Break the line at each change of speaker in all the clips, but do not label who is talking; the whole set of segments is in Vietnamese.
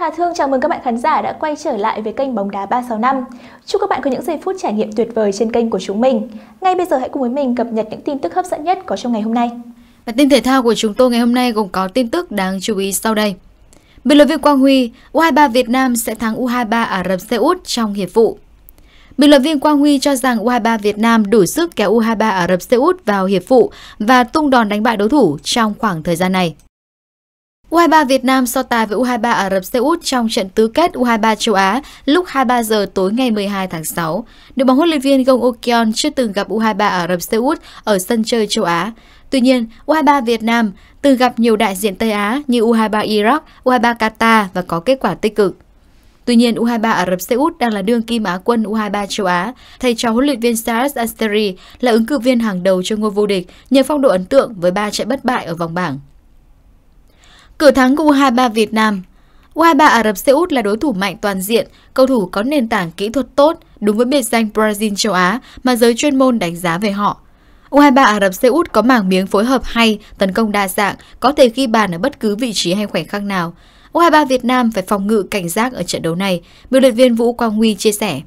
Hà Thương chào mừng các bạn khán giả đã quay trở lại với kênh Bóng đá 365. Chúc các bạn có những giây phút trải nghiệm tuyệt vời trên kênh của chúng mình. Ngay bây giờ hãy cùng với mình cập nhật những tin tức hấp dẫn nhất có trong ngày hôm nay. Bản tin thể thao của chúng tôi ngày hôm nay gồm có tin tức đáng chú ý sau đây. Biên luận viên Quang Huy, U23 Việt Nam sẽ thắng U23 Ả Rập Xê Út trong hiệp phụ. Bình luận viên Quang Huy cho rằng U23 Việt Nam đủ sức kéo U23 Ả Rập Xê Út vào hiệp phụ và tung đòn đánh bại đối thủ trong khoảng thời gian này. U23 Việt Nam so tài với U23 Ả Rập Xê Út trong trận tứ kết U23 châu Á lúc 23 giờ tối ngày 12 tháng 6. Đội bóng huấn luyện viên Gong Okyon chưa từng gặp U23 Ả Rập Xê Út ở sân chơi châu Á. Tuy nhiên, U23 Việt Nam từng gặp nhiều đại diện Tây Á như U23 Iraq, U23 Qatar và có kết quả tích cực. Tuy nhiên, U23 Ả Rập Xê Út đang là đương kim Á quân U23 châu Á. Thầy trò huấn luyện viên Saras Asteri là ứng cử viên hàng đầu cho ngôi vô địch nhờ phong độ ấn tượng với 3 trận bất bại ở vòng bảng. Cửa thắng của U23 Việt Nam U23 Ả Rập Xê Út là đối thủ mạnh toàn diện, cầu thủ có nền tảng kỹ thuật tốt, đúng với biệt danh Brazil châu Á mà giới chuyên môn đánh giá về họ. U23 Ả Rập Xê Út có mảng miếng phối hợp hay, tấn công đa dạng, có thể ghi bàn ở bất cứ vị trí hay khoảnh khắc nào. U23 Việt Nam phải phòng ngự cảnh giác ở trận đấu này, biểu luyện viên Vũ Quang Huy chia sẻ.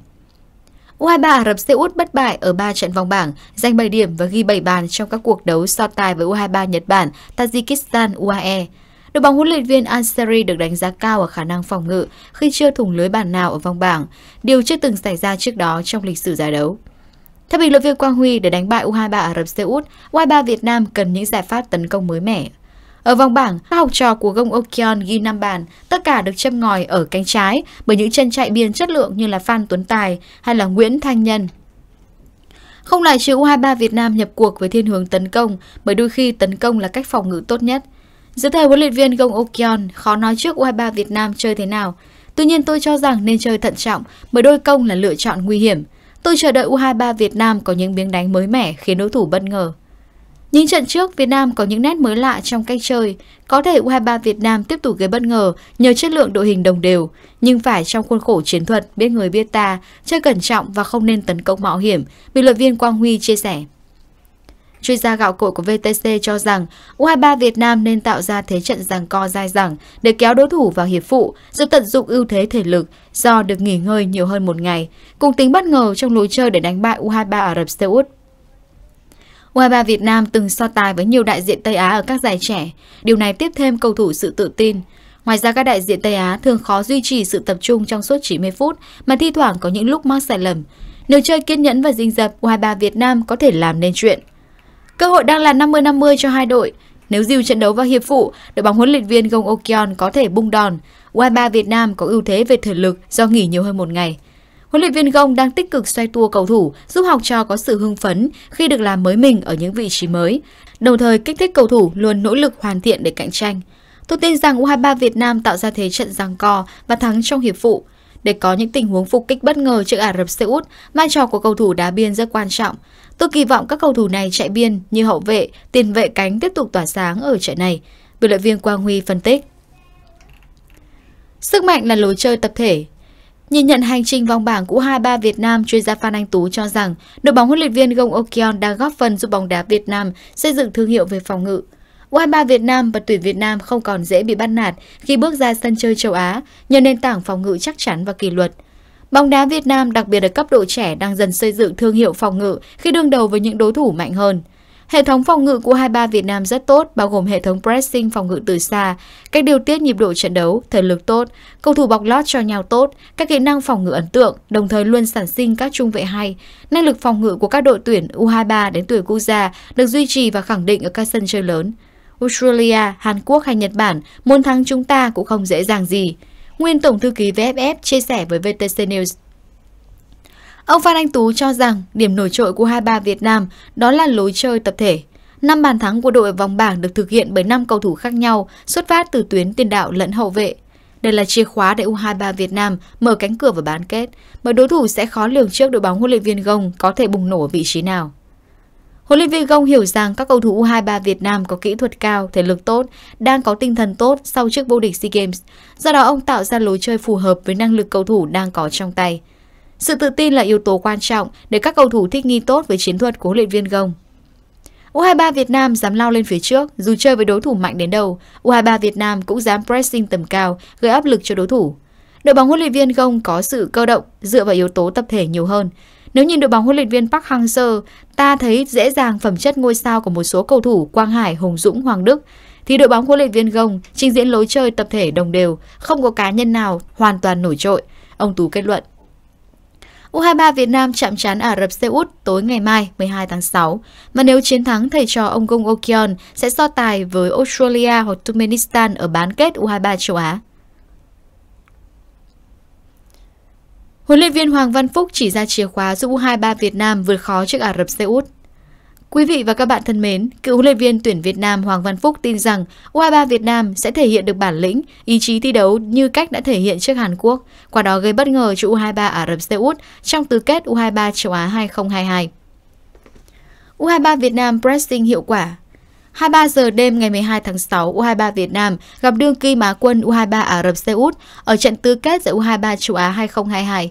U23 Ả Rập Xê Út bất bại ở 3 trận vòng bảng, giành 7 điểm và ghi 7 bàn trong các cuộc đấu so tài với U23 Nhật Bản, Tajikistan, UAE. Đội bóng huấn luyện viên Ansari được đánh giá cao ở khả năng phòng ngự khi chưa thủng lưới bàn nào ở vòng bảng, điều chưa từng xảy ra trước đó trong lịch sử giải đấu. Theo bình luận viên Quang Huy, để đánh bại U23 Ả Rập Xê Út, U23 Việt Nam cần những giải pháp tấn công mới mẻ. Ở vòng bảng, các học trò của Gong Okion ghi 5 bàn, tất cả được châm ngòi ở cánh trái bởi những chân chạy biên chất lượng như là Phan Tuấn Tài hay là Nguyễn Thanh Nhân. Không lại trừ U23 Việt Nam nhập cuộc với thiên hướng tấn công, bởi đôi khi tấn công là cách phòng ngự tốt nhất – Giữa thầy huấn luyện viên Gong Okyon khó nói trước U23 Việt Nam chơi thế nào. Tuy nhiên tôi cho rằng nên chơi thận trọng bởi đôi công là lựa chọn nguy hiểm. Tôi chờ đợi U23 Việt Nam có những miếng đánh mới mẻ khiến đối thủ bất ngờ. Những trận trước, Việt Nam có những nét mới lạ trong cách chơi. Có thể U23 Việt Nam tiếp tục gây bất ngờ nhờ chất lượng đội hình đồng đều, nhưng phải trong khuôn khổ chiến thuật biết người biết ta, chơi cẩn trọng và không nên tấn công mạo hiểm, bình luận viên Quang Huy chia sẻ. Chuyên gia gạo cội của VTC cho rằng U23 Việt Nam nên tạo ra thế trận giằng co dai dẳng để kéo đối thủ vào hiệp phụ, rồi tận dụng ưu thế thể lực do được nghỉ ngơi nhiều hơn một ngày, cùng tính bất ngờ trong lối chơi để đánh bại U23 Ả Rập Xê Út. U23 Việt Nam từng so tài với nhiều đại diện Tây Á ở các giải trẻ, điều này tiếp thêm cầu thủ sự tự tin. Ngoài ra các đại diện Tây Á thường khó duy trì sự tập trung trong suốt 90 phút mà thi thoảng có những lúc mắc sai lầm. Nếu chơi kiên nhẫn và dinh dập, U23 Việt Nam có thể làm nên chuyện. Cơ hội đang là 50-50 cho hai đội. Nếu dìu trận đấu vào hiệp phụ, đội bóng huấn luyện viên Gong Okyon có thể bung đòn. U23 Việt Nam có ưu thế về thể lực do nghỉ nhiều hơn một ngày. Huấn luyện viên Gong đang tích cực xoay tua cầu thủ, giúp học trò có sự hưng phấn khi được làm mới mình ở những vị trí mới, đồng thời kích thích cầu thủ luôn nỗ lực hoàn thiện để cạnh tranh. Tôi tin rằng U23 Việt Nam tạo ra thế trận giằng co và thắng trong hiệp phụ. Để có những tình huống phục kích bất ngờ trước Ả Rập Xê Út, vai trò của cầu thủ đá biên rất quan trọng. Tôi kỳ vọng các cầu thủ này chạy biên như hậu vệ, tiền vệ cánh tiếp tục tỏa sáng ở trận này. Bình luận viên Quang Huy phân tích. Sức mạnh là lối chơi tập thể. Nhìn nhận hành trình vòng bảng của U23 Việt Nam, chuyên gia Phan Anh Tú cho rằng đội bóng huấn luyện viên Gong Okion đang góp phần giúp bóng đá Việt Nam xây dựng thương hiệu về phòng ngự. U23 Việt Nam và tuyển Việt Nam không còn dễ bị bắt nạt khi bước ra sân chơi châu Á nhờ nền tảng phòng ngự chắc chắn và kỷ luật. Bóng đá Việt Nam đặc biệt ở cấp độ trẻ đang dần xây dựng thương hiệu phòng ngự khi đương đầu với những đối thủ mạnh hơn. Hệ thống phòng ngự của 23 Việt Nam rất tốt, bao gồm hệ thống pressing phòng ngự từ xa, cách điều tiết nhịp độ trận đấu, thể lực tốt, cầu thủ bọc lót cho nhau tốt, các kỹ năng phòng ngự ấn tượng, đồng thời luôn sản sinh các trung vệ hay. Năng lực phòng ngự của các đội tuyển U23 đến tuyển quốc gia được duy trì và khẳng định ở các sân chơi lớn. Australia, Hàn Quốc hay Nhật Bản muốn thắng chúng ta cũng không dễ dàng gì nguyên Tổng thư ký VFF chia sẻ với VTC News. Ông Phan Anh Tú cho rằng điểm nổi trội của U23 Việt Nam đó là lối chơi tập thể. Năm bàn thắng của đội vòng bảng được thực hiện bởi năm cầu thủ khác nhau, xuất phát từ tuyến tiền đạo lẫn hậu vệ. Đây là chìa khóa để U23 Việt Nam mở cánh cửa vào bán kết, bởi đối thủ sẽ khó lường trước đội bóng huấn luyện viên Gông có thể bùng nổ ở vị trí nào. Huấn luyện viên Gong hiểu rằng các cầu thủ U23 Việt Nam có kỹ thuật cao, thể lực tốt, đang có tinh thần tốt sau chức vô địch SEA Games. Do đó ông tạo ra lối chơi phù hợp với năng lực cầu thủ đang có trong tay. Sự tự tin là yếu tố quan trọng để các cầu thủ thích nghi tốt với chiến thuật của huấn luyện viên Gong. U23 Việt Nam dám lao lên phía trước, dù chơi với đối thủ mạnh đến đâu, U23 Việt Nam cũng dám pressing tầm cao, gây áp lực cho đối thủ. Đội bóng huấn luyện viên Gong có sự cơ động dựa vào yếu tố tập thể nhiều hơn. Nếu nhìn đội bóng huấn luyện viên Park Hang-seo, ta thấy dễ dàng phẩm chất ngôi sao của một số cầu thủ Quang Hải, Hùng Dũng, Hoàng Đức thì đội bóng huấn luyện viên Gông trình diễn lối chơi tập thể đồng đều, không có cá nhân nào hoàn toàn nổi trội, ông Tú kết luận. U23 Việt Nam chạm trán Ả Rập Xê Út tối ngày mai 12 tháng 6. Và nếu chiến thắng thầy trò ông Gung Okyon sẽ so tài với Australia hoặc Turkmenistan ở bán kết U23 châu Á. Huấn luyện viên Hoàng Văn Phúc chỉ ra chìa khóa giúp U23 Việt Nam vượt khó trước Ả Rập Xê Út. Quý vị và các bạn thân mến, cựu huấn luyện viên tuyển Việt Nam Hoàng Văn Phúc tin rằng U23 Việt Nam sẽ thể hiện được bản lĩnh, ý chí thi đấu như cách đã thể hiện trước Hàn Quốc, qua đó gây bất ngờ cho U23 Ả Rập Xê Út trong tứ kết U23 châu Á 2022. U23 Việt Nam pressing hiệu quả 23 giờ đêm ngày 12 tháng 6, U23 Việt Nam gặp đương kim Á quân U23 Ả Rập Xê Út ở trận tứ kết giải U23 châu Á 2022.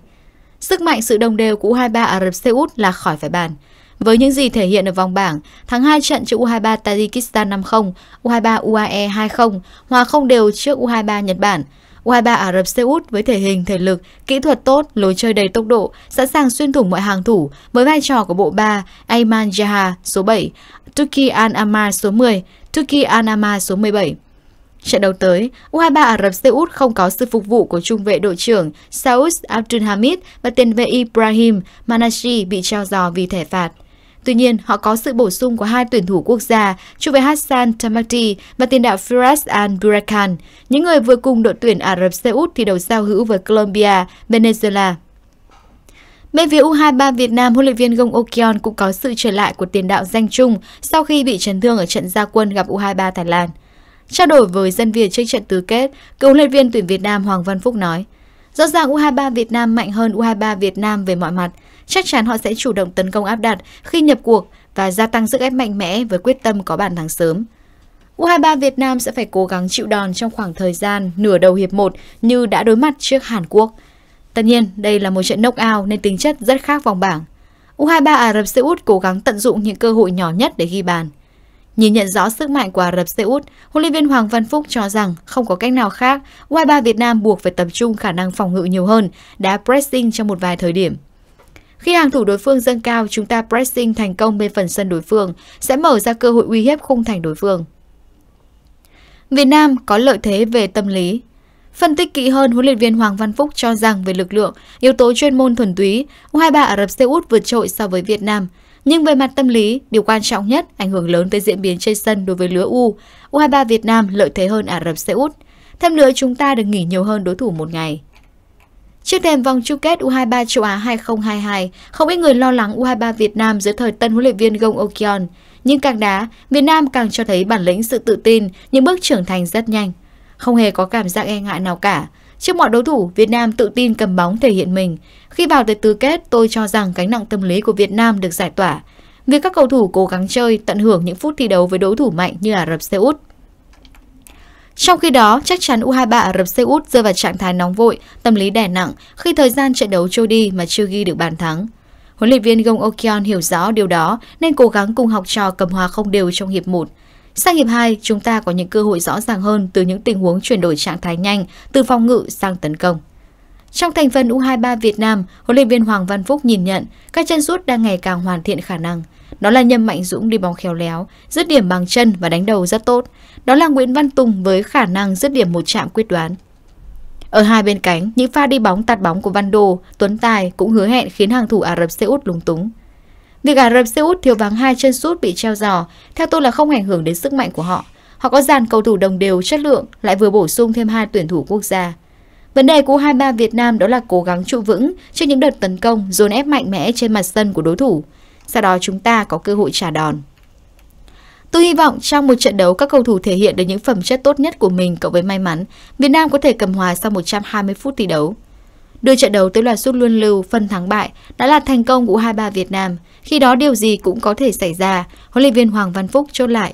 Sức mạnh sự đồng đều của U23 Ả Rập Xê Út là khỏi phải bàn. Với những gì thể hiện ở vòng bảng, thắng 2 trận trước U23 Tajikistan 5-0, U23 UAE 2-0, hòa không đều trước U23 Nhật Bản, U23 Ả Rập Xê Út với thể hình, thể lực, kỹ thuật tốt, lối chơi đầy tốc độ, sẵn sàng xuyên thủng mọi hàng thủ với vai trò của bộ ba Ayman Jaha số 7, Turki Al-Amar số 10, Turki Al-Amar số 17. Trận đấu tới, U23 Ả Rập Xê Út không có sự phục vụ của trung vệ đội trưởng Saud Abdulhamid và tiền vệ Ibrahim Manashi bị trao giò vì thẻ phạt. Tuy nhiên, họ có sự bổ sung của hai tuyển thủ quốc gia, trung vệ Hassan Tamati và tiền đạo Firas Al-Burakan, những người vừa cùng đội tuyển Ả Rập Xê Út thi đấu giao hữu với Colombia, Venezuela. Bên phía U23 Việt Nam, huấn luyện viên Gong Okion cũng có sự trở lại của tiền đạo danh trung sau khi bị chấn thương ở trận gia quân gặp U23 Thái Lan. Trao đổi với dân Việt trước trận tứ kết, cựu huấn luyện viên tuyển Việt Nam Hoàng Văn Phúc nói – Rõ ràng U23 Việt Nam mạnh hơn U23 Việt Nam về mọi mặt. Chắc chắn họ sẽ chủ động tấn công áp đặt khi nhập cuộc và gia tăng sức ép mạnh mẽ với quyết tâm có bàn thắng sớm. U23 Việt Nam sẽ phải cố gắng chịu đòn trong khoảng thời gian nửa đầu hiệp 1 như đã đối mặt trước Hàn Quốc. Tất nhiên, đây là một trận knockout nên tính chất rất khác vòng bảng. U23 Ả Rập Xê Út cố gắng tận dụng những cơ hội nhỏ nhất để ghi bàn. Nhìn nhận rõ sức mạnh của Ả Rập Xê Út, huấn luyện viên Hoàng Văn Phúc cho rằng không có cách nào khác, U23 Việt Nam buộc phải tập trung khả năng phòng ngự nhiều hơn, đã pressing trong một vài thời điểm. Khi hàng thủ đối phương dâng cao, chúng ta pressing thành công bên phần sân đối phương, sẽ mở ra cơ hội uy hiếp khung thành đối phương. Việt Nam có lợi thế về tâm lý, Phân tích kỹ hơn, huấn luyện viên Hoàng Văn Phúc cho rằng về lực lượng, yếu tố chuyên môn thuần túy, U23 Ả Rập Xê Út vượt trội so với Việt Nam. Nhưng về mặt tâm lý, điều quan trọng nhất ảnh hưởng lớn tới diễn biến trên sân đối với lứa U. U23 Việt Nam lợi thế hơn Ả Rập Xê Út. Thêm nữa chúng ta được nghỉ nhiều hơn đối thủ một ngày. Trước thềm vòng chung kết U23 châu Á 2022, không ít người lo lắng U23 Việt Nam dưới thời tân huấn luyện viên Gong Okion. Nhưng càng đá, Việt Nam càng cho thấy bản lĩnh sự tự tin, những bước trưởng thành rất nhanh. Không hề có cảm giác e ngại nào cả. Trước mọi đối thủ, Việt Nam tự tin cầm bóng thể hiện mình. Khi vào tới tứ kết, tôi cho rằng gánh nặng tâm lý của Việt Nam được giải tỏa. Việc các cầu thủ cố gắng chơi, tận hưởng những phút thi đấu với đối thủ mạnh như Ả Rập Xê Út. Trong khi đó, chắc chắn U23 Ả Rập Xê Út rơi vào trạng thái nóng vội, tâm lý đè nặng khi thời gian trận đấu trôi đi mà chưa ghi được bàn thắng. Huấn luyện viên Gong Okyon hiểu rõ điều đó nên cố gắng cùng học trò cầm hòa không đều trong hiệp 1. Sang hiệp 2, chúng ta có những cơ hội rõ ràng hơn từ những tình huống chuyển đổi trạng thái nhanh từ phòng ngự sang tấn công. Trong thành phần U23 Việt Nam, huấn luyện viên Hoàng Văn Phúc nhìn nhận các chân sút đang ngày càng hoàn thiện khả năng. Đó là Nhâm Mạnh Dũng đi bóng khéo léo, dứt điểm bằng chân và đánh đầu rất tốt. Đó là Nguyễn Văn Tùng với khả năng dứt điểm một chạm quyết đoán. Ở hai bên cánh, những pha đi bóng tạt bóng của Văn Đô, Tuấn Tài cũng hứa hẹn khiến hàng thủ Ả Rập Xê Út lúng túng. Việc Ả Rập Xê Út thiếu vắng hai chân sút bị treo giò, theo tôi là không ảnh hưởng đến sức mạnh của họ. Họ có dàn cầu thủ đồng đều chất lượng, lại vừa bổ sung thêm hai tuyển thủ quốc gia. Vấn đề của U23 Việt Nam đó là cố gắng trụ vững trước những đợt tấn công dồn ép mạnh mẽ trên mặt sân của đối thủ. Sau đó chúng ta có cơ hội trả đòn. Tôi hy vọng trong một trận đấu các cầu thủ thể hiện được những phẩm chất tốt nhất của mình cộng với may mắn, Việt Nam có thể cầm hòa sau 120 phút thi đấu. Đưa trận đấu tới loạt sút luân lưu phân thắng bại đã là thành công của U23 Việt Nam. Khi đó điều gì cũng có thể xảy ra, huấn luyện viên Hoàng Văn Phúc chốt lại.